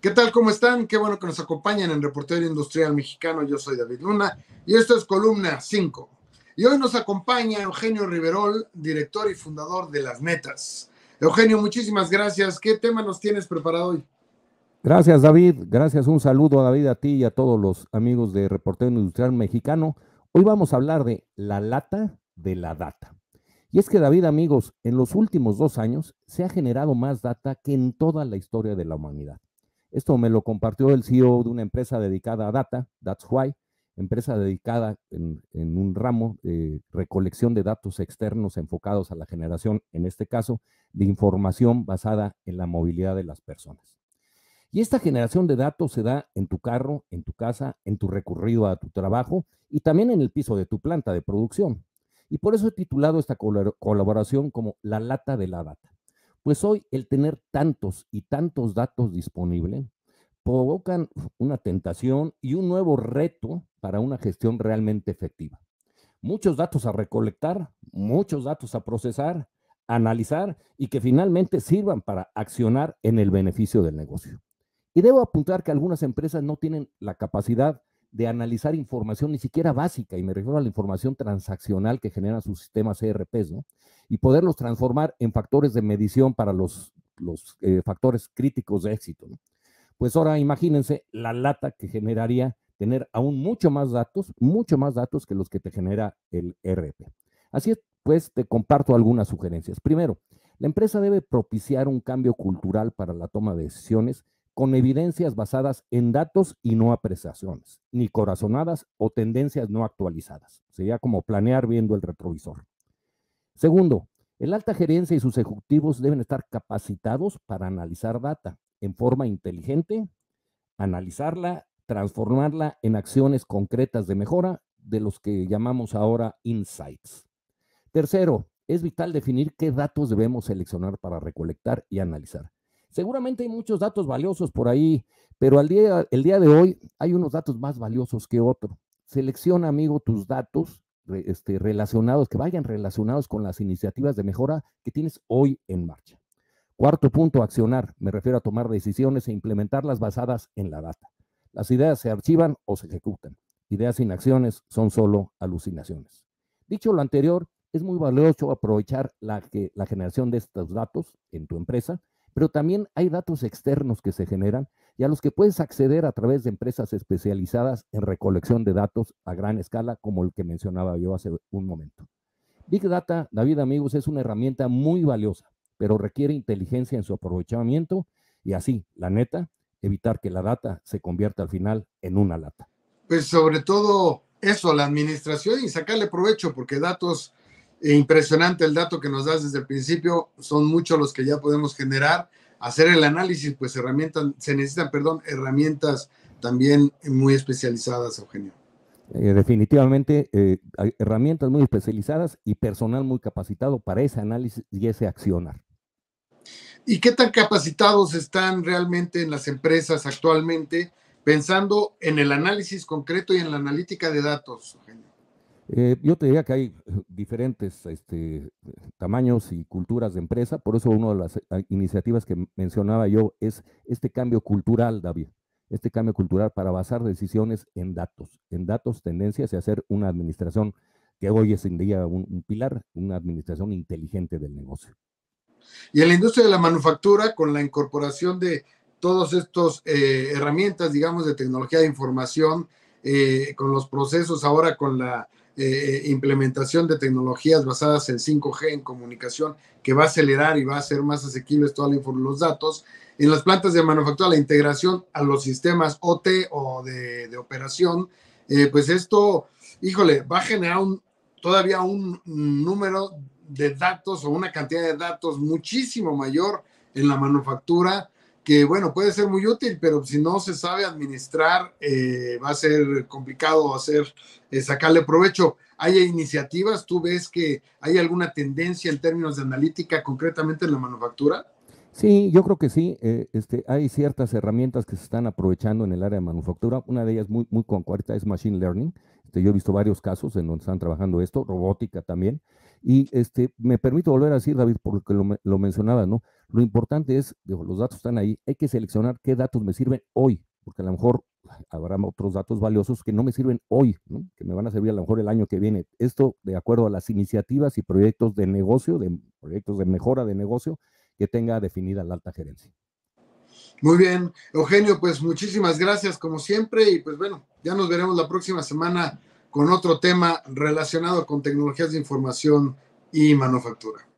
¿Qué tal? ¿Cómo están? Qué bueno que nos acompañan en Reportero Industrial Mexicano. Yo soy David Luna y esto es Columna 5. Y hoy nos acompaña Eugenio Riverol, director y fundador de Las metas. Eugenio, muchísimas gracias. ¿Qué tema nos tienes preparado hoy? Gracias, David. Gracias. Un saludo, a David, a ti y a todos los amigos de Reportero Industrial Mexicano. Hoy vamos a hablar de la lata de la data. Y es que, David, amigos, en los últimos dos años se ha generado más data que en toda la historia de la humanidad. Esto me lo compartió el CEO de una empresa dedicada a data, That's Why, empresa dedicada en, un ramo de eh, recolección de datos externos enfocados a la generación, en este caso, de información basada en la movilidad de las personas. Y esta generación de datos se da en tu carro, en tu casa, en tu recorrido a tu trabajo y también en el piso de tu planta de producción. Y por eso he titulado esta colaboración como La lata de la data. Pues hoy el tener tantos y tantos datos disponibles provocan una tentación y un nuevo reto para una gestión realmente efectiva. Muchos datos a recolectar, muchos datos a procesar, analizar y que finalmente sirvan para accionar en el beneficio del negocio. Y debo apuntar que algunas empresas no tienen la capacidad de analizar información ni siquiera básica, y me refiero a la información transaccional que genera sus sistemas ERPs, ¿no? y poderlos transformar en factores de medición para los, eh, factores críticos de éxito. Pues ahora imagínense la lata que generaría tener aún mucho más datos, mucho más datos que los que te genera el RP. Así es, pues te comparto algunas sugerencias. Primero, la empresa debe propiciar un cambio cultural para la toma de decisiones con evidencias basadas en datos y no apreciaciones, ni corazonadas o tendencias no actualizadas. Sería como planear viendo el retrovisor. Segundo, el alta gerencia y sus ejecutivos deben estar capacitados para analizar data en forma inteligente, analizarla, transformarla en acciones concretas de mejora, de los que llamamos ahora insights. Tercero, es vital definir qué datos debemos seleccionar para recolectar y analizar. Seguramente hay muchos datos valiosos por ahí, pero al día, el día de hoy hay unos datos más valiosos que otros. Selecciona, amigo, tus datos este, relacionados, que vayan relacionados con las iniciativas de mejora que tienes hoy en marcha. Cuarto punto, accionar. Me refiero a tomar decisiones e implementarlas basadas en la data. Las ideas se archivan o se ejecutan. Ideas sin acciones son solo alucinaciones. Dicho lo anterior, es muy valioso aprovechar la, la generación de estos datos en tu empresa pero también hay datos externos que se generan y a los que puedes acceder a través de empresas especializadas en recolección de datos a gran escala, como el que mencionaba yo hace un momento. Big Data, David amigos, es una herramienta muy valiosa, pero requiere inteligencia en su aprovechamiento y así, la neta, evitar que la data se convierta al final en una lata. Pues sobre todo eso, la administración y sacarle provecho, porque datos e impresionante el dato que nos das desde el principio, son muchos los que ya podemos generar, hacer el análisis, pues herramientas, se necesitan, perdón, herramientas también muy especializadas, Eugenio. Eh, definitivamente, eh, herramientas muy especializadas y personal muy capacitado para ese análisis y ese accionar. ¿Y qué tan capacitados están realmente en las empresas actualmente pensando en el análisis concreto y en la analítica de datos, Eugenio? Eh, yo te diría que hay eh, diferentes este, tamaños y culturas de empresa, por eso una de las eh, iniciativas que mencionaba yo es este cambio cultural, David, este cambio cultural para basar decisiones en datos, en datos, tendencias y hacer una administración que hoy es en día un, pilar, una administración inteligente del negocio. Y en la industria de la manufactura, con la incorporación de todas estas herramientas, digamos, de tecnología de información, con los procesos ahora, con la eh, implementación de tecnologías basadas en 5G en comunicación que va a acelerar y va a hacer más asequibles todos los datos. En las plantas de manufactura, la integración a los sistemas OT o de, operación, eh, pues esto, híjole, va a generar todavía un número de datos o una cantidad de datos muchísimo mayor en la manufactura que bueno, puede ser muy útil, pero si no se sabe administrar, eh, va a ser complicado hacer, eh, sacarle provecho. Hay iniciativas, tú ves que hay alguna tendencia en términos de analítica, concretamente en la manufactura. Sí, yo creo que sí. Eh, este, hay ciertas herramientas que se están aprovechando en el área de manufactura. Una de ellas muy, muy concreta es Machine Learning. Este, yo he visto varios casos en donde están trabajando esto, robótica también. Y este, me permito volver a decir, David, porque lo, mencionaba, ¿no? Lo importante es, los datos están ahí, hay que seleccionar qué datos me sirven hoy, porque a lo mejor habrá otros datos valiosos que no me sirven hoy, que me van a servir a lo mejor el año que viene. Esto de acuerdo a las iniciativas y proyectos de negocio, de proyectos de mejora de negocio que tenga definida la alta gerencia. Muy bien, Eugenio, pues muchísimas gracias como siempre y pues bueno, ya nos veremos la próxima semana con otro tema relacionado con tecnologías de información y manufactura.